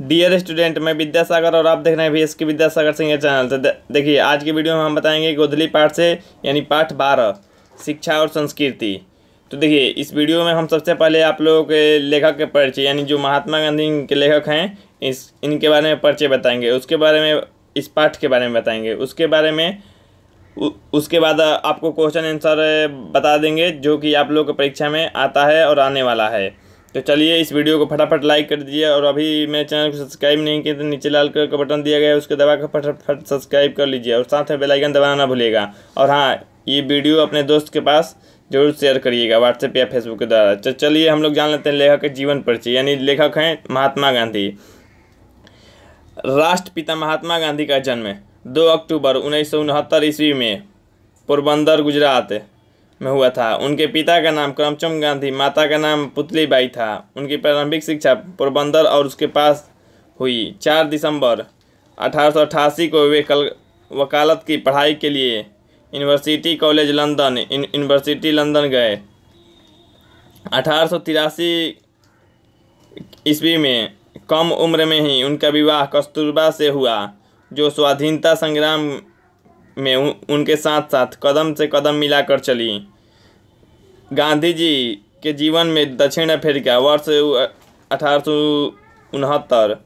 dear student मैं विद्यासागर और आप देख रहे हैं भी इसके विद्यासागर सिंह चैनल तो देखिए आज की वीडियो में हम बताएंगे गोधली पाठ से यानी पाठ बारह शिक्षा और संस्कृति तो देखिए इस वीडियो में हम सबसे पहले आप लोगों के लेखक के परिचय यानी जो महात्मा गांधी के लेखक हैं इस इनके बारे में परिचय बताएंगे उसके बारे में इस पाठ के बारे में बताएंगे उसके बारे में उ, उसके बाद आपको क्वेश्चन आंसर बता देंगे जो कि आप लोग परीक्षा में आता है और आने वाला है तो चलिए इस वीडियो को फटाफट लाइक कर दीजिए और अभी मेरे चैनल को सब्सक्राइब नहीं किया तो नीचे लाल कलर का बटन दिया गया है उसके दबा कर फटाफट सब्सक्राइब कर लीजिए और साथ में बेलाइकन दबाना ना भूलिएगा और हाँ ये वीडियो अपने दोस्त के पास जरूर शेयर करिएगा व्हाट्सएप या फेसबुक के द्वारा तो चलिए हम लोग जान लेते हैं लेखक के जीवन परिचय यानी लेखक हैं महात्मा गांधी राष्ट्रपिता महात्मा गांधी का जन्म दो अक्टूबर उन्नीस ईस्वी में पोरबंदर गुजरात में हुआ था उनके पिता का नाम करमचंद गांधी माता का नाम पुतली बाई था उनकी प्रारंभिक शिक्षा पोरबंदर और उसके पास हुई चार दिसंबर अठारह को वे कल वकालत की पढ़ाई के लिए university college London university London गए अठारह ईस्वी में कम उम्र में ही उनका विवाह कस्तूरबा से हुआ जो स्वाधीनता संग्राम में उनके साथ साथ कदम से कदम मिलाकर चली गांधी जी के जीवन में दक्षिण अफ्रीका वर्ष अठारह सौ उनहत्तर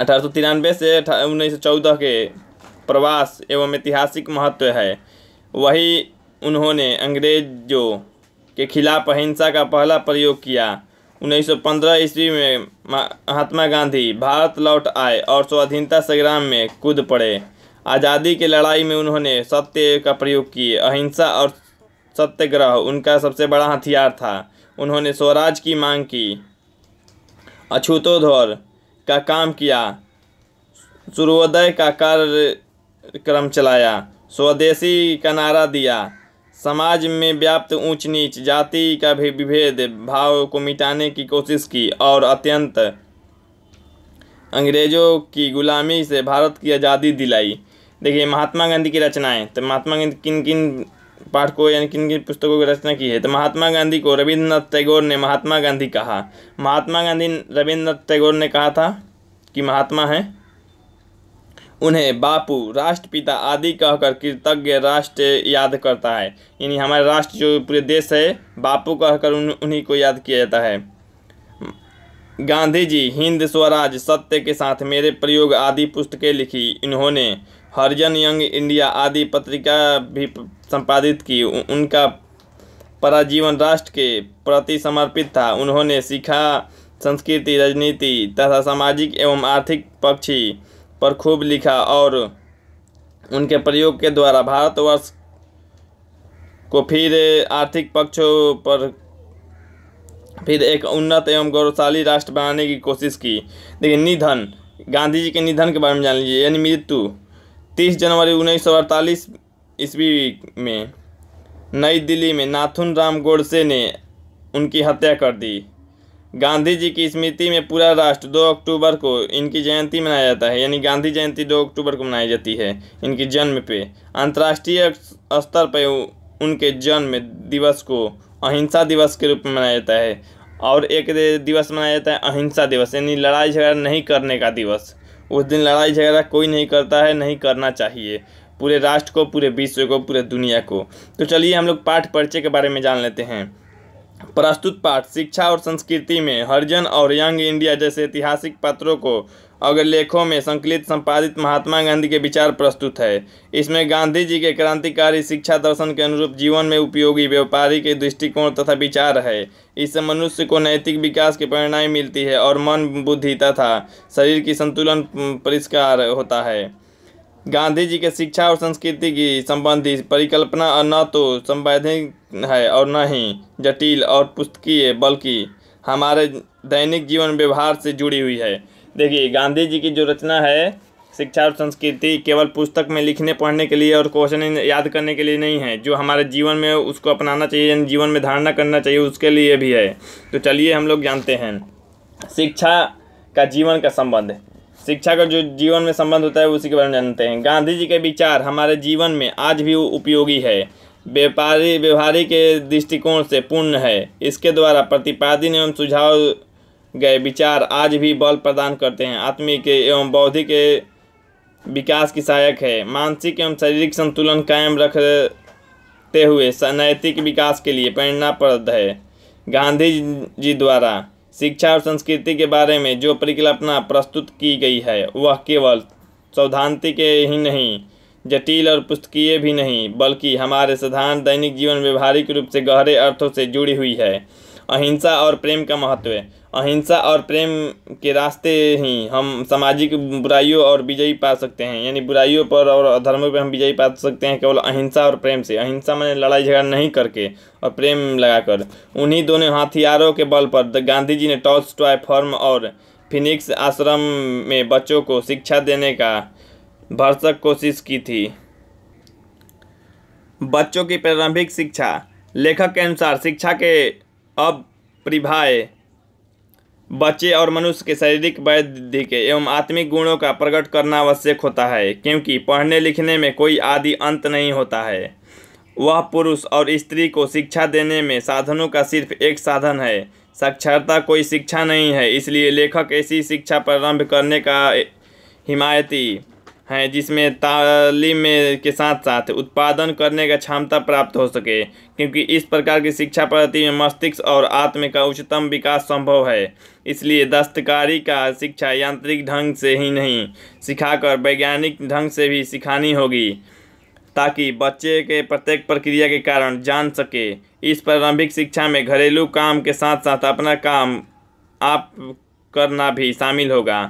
अठारह सौ तिरानवे से उन्नीस सौ चौदह के प्रवास एवं ऐतिहासिक महत्व है वही उन्होंने अंग्रेजों के खिलाफ अहिंसा का पहला प्रयोग किया 1915 ईस्वी में महात्मा गांधी भारत लौट आए और स्वाधीनता संग्राम में कूद पड़े आज़ादी की लड़ाई में उन्होंने सत्य का प्रयोग किए अहिंसा और सत्याग्रह उनका सबसे बड़ा हथियार था उन्होंने स्वराज की मांग की अछूतोधर का काम किया सूर्योदय का कार्यक्रम चलाया स्वदेशी का नारा दिया समाज में व्याप्त ऊंच नीच जाति का भी विभेद भाव को मिटाने की कोशिश की और अत्यंत अंग्रेज़ों की गुलामी से भारत की आज़ादी दिलाई देखिए महात्मा गांधी की रचनाएं तो महात्मा गांधी किन किन पाठ को यानी किन किन पुस्तकों की रचना की है तो महात्मा गांधी को रविन्द्रनाथ टैगोर ने महात्मा गांधी कहा महात्मा गांधी रविन्द्रनाथ टैगोर ने कहा था कि महात्मा है उन्हें बापू राष्ट्रपिता आदि कहकर कृतज्ञ राष्ट्र याद करता है यानी हमारे राष्ट्र जो पूरे देश है बापू कहकर उन उन्हीं को याद किया जाता है गांधी जी हिंद स्वराज सत्य के साथ मेरे प्रयोग आदि पुस्तकें लिखी इन्होंने हरिजन यंग इंडिया आदि पत्रिका भी संपादित की उनका पराजीवन राष्ट्र के प्रति समर्पित था उन्होंने सीखा संस्कृति राजनीति तथा सामाजिक एवं आर्थिक पक्षी पर खूब लिखा और उनके प्रयोग के द्वारा भारतवर्ष को फिर आर्थिक पक्षों पर फिर एक उन्नत एवं गौरवशाली राष्ट्र बनाने की कोशिश की देखिए निधन गांधी जी के निधन के बारे में जान लीजिए यानी मृत्यु तीस जनवरी उन्नीस सौ अड़तालीस ईस्वी में नई दिल्ली में नाथुन राम गोडसे ने उनकी हत्या कर दी गांधी जी की स्मृति में पूरा राष्ट्र 2 अक्टूबर को इनकी जयंती मनाया जाता है यानी गांधी जयंती 2 अक्टूबर को मनाई जाती है इनके जन्म पे अंतर्राष्ट्रीय स्तर पर उनके जन्म दिवस को अहिंसा दिवस के रूप में मनाया जाता है और एक दिवस मनाया जाता है अहिंसा दिवस यानी लड़ाई झगड़ा नहीं करने का दिवस उस दिन लड़ाई झगड़ा कोई नहीं करता है नहीं करना चाहिए पूरे राष्ट्र को पूरे विश्व को पूरे दुनिया को तो चलिए हम लोग पाठ परिचय के बारे में जान लेते हैं प्रस्तुत पाठ शिक्षा और संस्कृति में हरिजन और यंग इंडिया जैसे ऐतिहासिक पात्रों को अगर लेखों में संकलित संपादित महात्मा गांधी के विचार प्रस्तुत है इसमें गांधी जी के क्रांतिकारी शिक्षा दर्शन के अनुरूप जीवन में उपयोगी व्यापारी के दृष्टिकोण तथा विचार है इससे मनुष्य को नैतिक विकास की प्रेरणाएँ मिलती है और मन बुद्धि तथा शरीर की संतुलन परिष्कार होता है गांधी जी के शिक्षा और संस्कृति की संबंधी परिकल्पना न तो संवैधानिक है और न ही जटिल और पुस्तकीय बल्कि हमारे दैनिक जीवन व्यवहार से जुड़ी हुई है देखिए गांधी जी की जो रचना है शिक्षा और संस्कृति केवल पुस्तक में लिखने पढ़ने के लिए और क्वेश्चन याद करने के लिए नहीं है जो हमारे जीवन में उसको अपनाना चाहिए जीवन में धारणा करना चाहिए उसके लिए भी है तो चलिए हम लोग जानते हैं शिक्षा का जीवन का संबंध शिक्षा का जो जीवन में संबंध होता है उसी के बारे में जानते हैं गांधी जी के विचार हमारे जीवन में आज भी उपयोगी है व्यापारी व्यवहारिक दृष्टिकोण से पूर्ण है इसके द्वारा प्रतिपादन एवं सुझाव गए विचार आज भी बल प्रदान करते हैं आत्मिक एवं बौद्धिक विकास की सहायक है मानसिक एवं शारीरिक संतुलन कायम रखते हुए नैतिक विकास के लिए प्रेरणाप्रद है गांधी जी द्वारा शिक्षा और संस्कृति के बारे में जो परिकल्पना प्रस्तुत की गई है वह केवल सौद्धांतिक ही नहीं जटिल और पुस्तकीय भी नहीं बल्कि हमारे साधारण दैनिक जीवन व्यवहारिक रूप से गहरे अर्थों से जुड़ी हुई है अहिंसा और प्रेम का महत्व अहिंसा और प्रेम के रास्ते ही हम सामाजिक बुराइयों और विजयी पा सकते हैं यानी बुराइयों पर और धर्मों पर हम विजयी पा सकते हैं केवल अहिंसा और प्रेम से अहिंसा मैंने लड़ाई झगड़ा नहीं करके और प्रेम लगाकर उन्हीं दोनों हथियारों के बल पर गांधी जी ने टॉल्स टॉय फॉर्म और फिनिक्स आश्रम में बच्चों को शिक्षा देने का भरसक कोशिश की थी बच्चों की प्रारंभिक शिक्षा लेखक के अनुसार शिक्षा के अब परिभाय बच्चे और मनुष्य के शारीरिक वैदिक एवं आत्मिक गुणों का प्रकट करना आवश्यक होता है क्योंकि पढ़ने लिखने में कोई आदि अंत नहीं होता है वह पुरुष और स्त्री को शिक्षा देने में साधनों का सिर्फ एक साधन है साक्षरता कोई शिक्षा नहीं है इसलिए लेखक ऐसी शिक्षा प्रारंभ करने का हिमायती हैं जिसमें तालीम के साथ साथ उत्पादन करने का क्षमता प्राप्त हो सके क्योंकि इस प्रकार की शिक्षा पद्धति में मस्तिष्क और आत्म का उच्चतम विकास संभव है इसलिए दस्तकारी का शिक्षा यांत्रिक ढंग से ही नहीं सिखाकर वैज्ञानिक ढंग से भी सिखानी होगी ताकि बच्चे के प्रत्येक प्रक्रिया के कारण जान सके इस प्रारंभिक शिक्षा में घरेलू काम के साथ साथ अपना काम आप करना भी शामिल होगा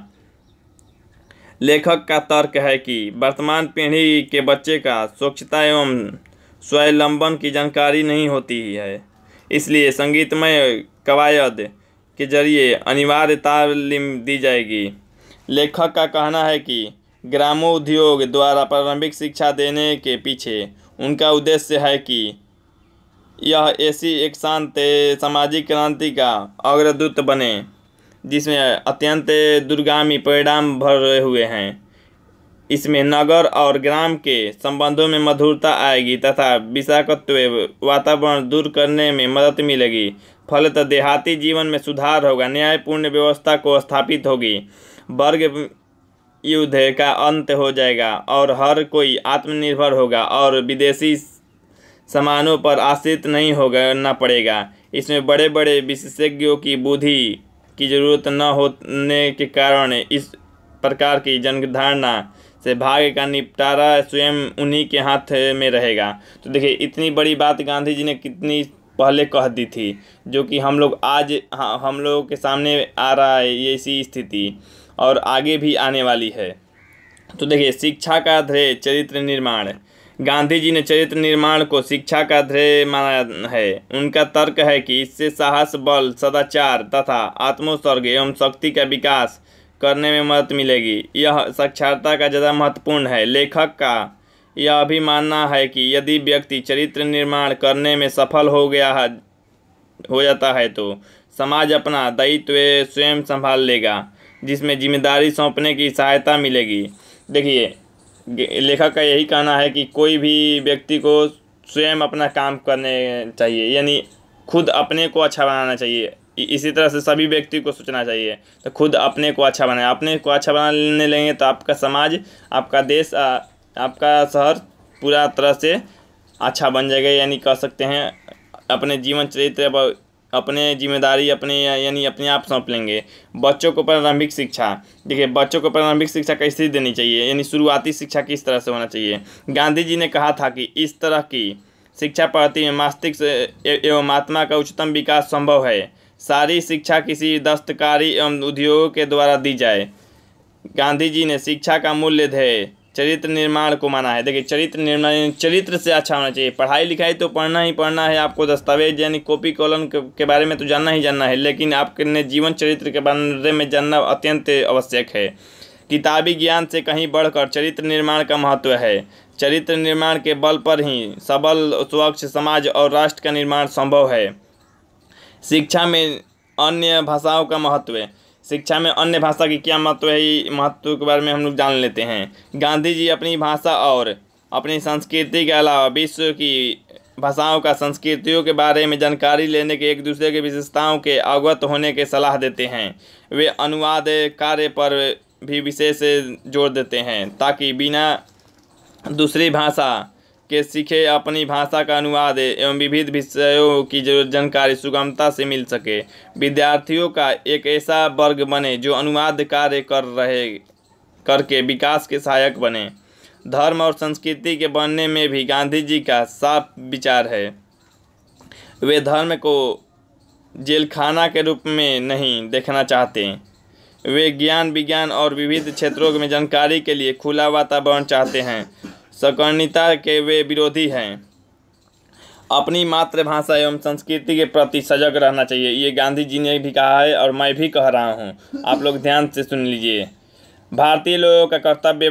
लेखक का तर्क है कि वर्तमान पीढ़ी के बच्चे का स्वच्छता एवं स्वावलंबन की जानकारी नहीं होती है इसलिए संगीतमय कवायद के जरिए अनिवार्य तालीम दी जाएगी लेखक का कहना है कि ग्रामोद्योग द्वारा प्रारंभिक शिक्षा देने के पीछे उनका उद्देश्य है कि यह ऐसी एक शांत सामाजिक क्रांति का अग्रदूत बने जिसमें अत्यंत दूरगामी परिणाम भर रहे हुए हैं इसमें नगर और ग्राम के संबंधों में मधुरता आएगी तथा विषाकत्व वातावरण दूर करने में मदद मिलेगी फलत देहाती जीवन में सुधार होगा न्यायपूर्ण व्यवस्था को स्थापित होगी वर्ग युद्ध का अंत हो जाएगा और हर कोई आत्मनिर्भर होगा और विदेशी सामानों पर आश्रित नहीं होगा न पड़ेगा इसमें बड़े बड़े विशेषज्ञों की बुद्धि की जरूरत न होने के कारण इस प्रकार की जनधारणा से भाग्य का निपटारा स्वयं उन्हीं के हाथ में रहेगा तो देखिए इतनी बड़ी बात गांधी जी ने कितनी पहले कह दी थी जो कि हम लोग आज हाँ, हम लोगों के सामने आ रहा है ये ऐसी स्थिति और आगे भी आने वाली है तो देखिए शिक्षा का ध्येय चरित्र निर्माण गांधी जी ने चरित्र निर्माण को शिक्षा का ध्येय माना है उनका तर्क है कि इससे साहस बल सदाचार तथा आत्मोत्सर्ग एवं शक्ति का विकास करने में मदद मिलेगी यह साक्षरता का ज़्यादा महत्वपूर्ण है लेखक का यह भी मानना है कि यदि व्यक्ति चरित्र निर्माण करने में सफल हो गया है हो जाता है तो समाज अपना दायित्व स्वयं संभाल लेगा जिसमें जिम्मेदारी सौंपने की सहायता मिलेगी देखिए लेखक का यही कहना है कि कोई भी व्यक्ति को स्वयं अपना काम करने चाहिए यानी खुद अपने को अच्छा बनाना चाहिए इसी तरह से सभी व्यक्ति को सोचना चाहिए तो खुद अपने को अच्छा बनाए अपने को अच्छा बनाने लेंगे तो आपका समाज आपका देश आपका शहर पूरा तरह से अच्छा बन जाएगा यानी कह सकते हैं अपने जीवन चरित्र पर अपने जिम्मेदारी अपने यानी अपने आप सौंप लेंगे बच्चों को प्रारंभिक शिक्षा देखिए बच्चों को प्रारंभिक शिक्षा कैसे देनी चाहिए यानी शुरुआती शिक्षा किस तरह से होना चाहिए गांधी जी ने कहा था कि इस तरह की शिक्षा प्रति में मस्तिष्क एवं आत्मा का उच्चतम विकास संभव है सारी शिक्षा किसी दस्तकारी एवं उद्योग के द्वारा दी जाए गांधी जी ने शिक्षा का मूल्य ध्येय चरित्र निर्माण को माना है देखिए चरित्र निर्माण चरित्र से अच्छा होना चाहिए पढ़ाई लिखाई तो पढ़ना ही पढ़ना है आपको दस्तावेज यानी कॉपी कॉलम के बारे में तो जानना ही जानना है लेकिन आपके जीवन चरित्र के बारे में जानना अत्यंत आवश्यक है किताबी ज्ञान से कहीं बढ़कर चरित्र निर्माण का महत्व है चरित्र निर्माण के बल पर ही सबल स्वच्छ समाज और राष्ट्र का निर्माण संभव है शिक्षा में अन्य भाषाओं का महत्व है शिक्षा में अन्य भाषा की क्या महत्व है महत्व के बारे में हम लोग जान लेते हैं गांधी जी अपनी भाषा और अपनी संस्कृति के अलावा विश्व की भाषाओं का संस्कृतियों के बारे में जानकारी लेने के एक दूसरे के विशेषताओं के अवगत होने के सलाह देते हैं वे अनुवाद कार्य पर भी विशेष जोर देते हैं ताकि बिना दूसरी भाषा के सीखे अपनी भाषा का अनुवाद एवं विविध विषयों की जानकारी सुगमता से मिल सके विद्यार्थियों का एक ऐसा वर्ग बने जो अनुवाद कार्य कर रहे करके विकास के सहायक बने धर्म और संस्कृति के बनने में भी गांधी जी का साफ विचार है वे धर्म को जेलखाना के रूप में नहीं देखना चाहते वे ज्ञान विज्ञान और विविध क्षेत्रों में जानकारी के लिए खुला वातावरण चाहते हैं सकर्णिता के वे विरोधी हैं अपनी मातृभाषा एवं संस्कृति के प्रति सजग रहना चाहिए ये गांधी जी ने भी कहा है और मैं भी कह रहा हूँ आप लोग ध्यान से सुन लीजिए भारतीय लोगों का कर्तव्य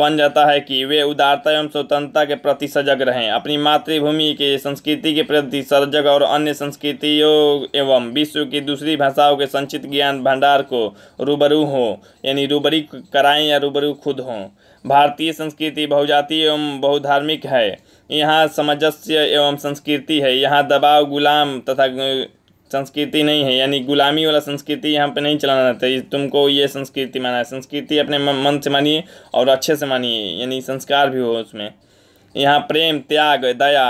बन जाता है कि वे उदारता एवं स्वतंत्रता के प्रति सजग रहें अपनी मातृभूमि के संस्कृति के प्रति सजग और अन्य संस्कृतियों एवं विश्व की दूसरी भाषाओं के संचित ज्ञान भंडार को रूबरू हो यानी रूबरी कराएं या रूबरू खुद हों भारतीय संस्कृति बहुजाति एवं बहुधार्मिक है यहाँ सामंजस्य एवं संस्कृति है यहाँ दबाव गुलाम तथा संस्कृति नहीं है यानी गुलामी वाला संस्कृति यहाँ पे नहीं चलाना चाहिए तुमको ये संस्कृति माना है संस्कृति अपने मन से मानिए और अच्छे से मानिए यानी संस्कार भी हो उसमें यहाँ प्रेम त्याग दया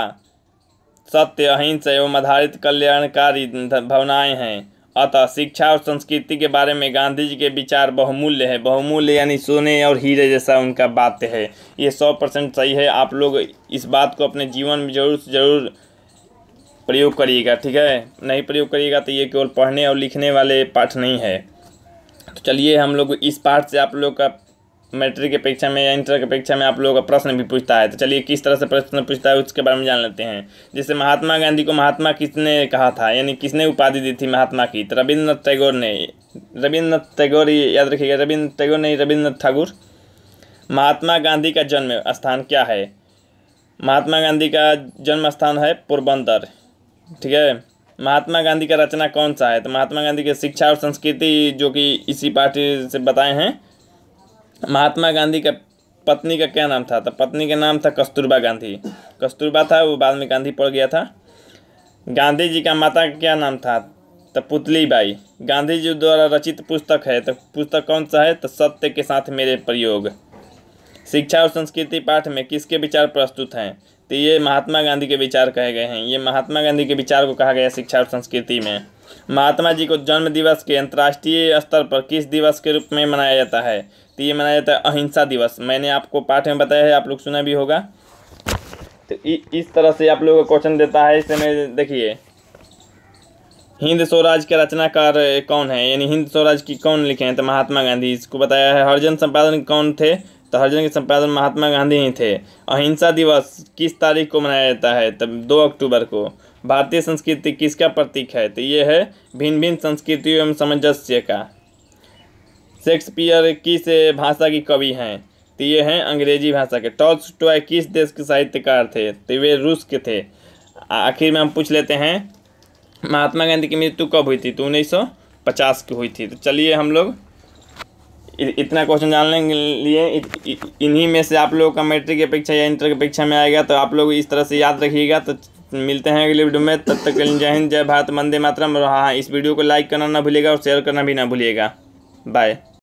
सत्य अहिंसा एवं आधारित कल्याणकारी भावनाएँ हैं अतः शिक्षा और संस्कृति के बारे में गांधी जी के विचार बहुमूल्य है बहुमूल्य यानी सोने और हीरे जैसा उनका बात है ये सौ परसेंट सही है आप लोग इस बात को अपने जीवन में जरूर से जरूर प्रयोग करिएगा ठीक है नहीं प्रयोग करिएगा तो ये केवल पढ़ने और लिखने वाले पाठ नहीं है तो चलिए हम लोग इस पाठ से आप लोग का मैट्रिक की परीक्षा में या इंटर की परीक्षा में आप लोगों का प्रश्न भी पूछता है तो चलिए किस तरह से प्रश्न पूछता है उसके बारे में जान लेते हैं जैसे महात्मा गांधी को महात्मा किसने कहा था यानी किसने उपाधि दी थी महात्मा की तो रविन्द्रनाथ टैगोर ने रविन्द्रनाथ टैगोर याद रखिएगा रविन्द्र टैगोर नहीं रविन्द्रनाथ ठाकुर महात्मा गांधी का जन्म स्थान क्या है महात्मा गांधी का जन्म स्थान है पोरबंदर ठीक है महात्मा गांधी का रचना कौन सा है तो महात्मा गांधी की शिक्षा और संस्कृति जो कि इसी पार्टी से बताए हैं महात्मा गांधी का पत्नी का क्या नाम था तो पत्नी का नाम था कस्तूरबा गांधी कस्तूरबा था वो बाद में गांधी पड़ गया था गांधी जी का माता का क्या नाम था तो पुतली बाई गांधी जी द्वारा रचित पुस्तक है तो पुस्तक कौन सा है तो सत्य के साथ मेरे प्रयोग शिक्षा और संस्कृति पाठ में किसके विचार प्रस्तुत हैं तो ये महात्मा गांधी के विचार कहे गए हैं ये महात्मा गांधी के विचार को कहा गया शिक्षा और संस्कृति में महात्मा जी को जन्म दिवस के अंतर्राष्ट्रीय स्तर पर किस दिवस के रूप में मनाया जाता है तो ये मनाया जाता है अहिंसा दिवस मैंने आपको पाठ में बताया है आप लोग सुना भी होगा तो इस तरह से आप लोगों को क्वेश्चन देता है इसे में देखिए हिंद स्वराज के रचनाकार कौन है यानी हिंद स्वराज की कौन लिखे हैं तो महात्मा गांधी इसको बताया है हरिजन संपादन कौन थे तो हरिजन के संपादन महात्मा गांधी ही थे अहिंसा दिवस किस तारीख को मनाया जाता है तब तो दो अक्टूबर को भारतीय संस्कृति किसका प्रतीक है तो ये है भिन्न भिन्न संस्कृतियों एवं सामंजस्य का शेक्सपियर किस भाषा की कवि हैं तो ये हैं अंग्रेजी भाषा के टॉल्स टॉय किस देश के साहित्यकार थे तो वे रूस के थे आखिर में हम पूछ लेते हैं महात्मा गांधी की मृत्यु कब हुई थी तो उन्नीस सौ पचास की हुई थी तो चलिए हम लोग इतना क्वेश्चन जानने के लिए इन्हीं में से आप लोगों का मैट्रिक की परीक्षा या इंटर की परीक्षा में आएगा तो आप लोग इस तरह से याद रखिएगा तो मिलते हैं अगले वीडियो में तब तक जय हिंद जय भारत मंदे मातरम और हाँ, हाँ इस वीडियो को लाइक करना ना भूलिएगा और शेयर करना भी ना भूलिएगा बाय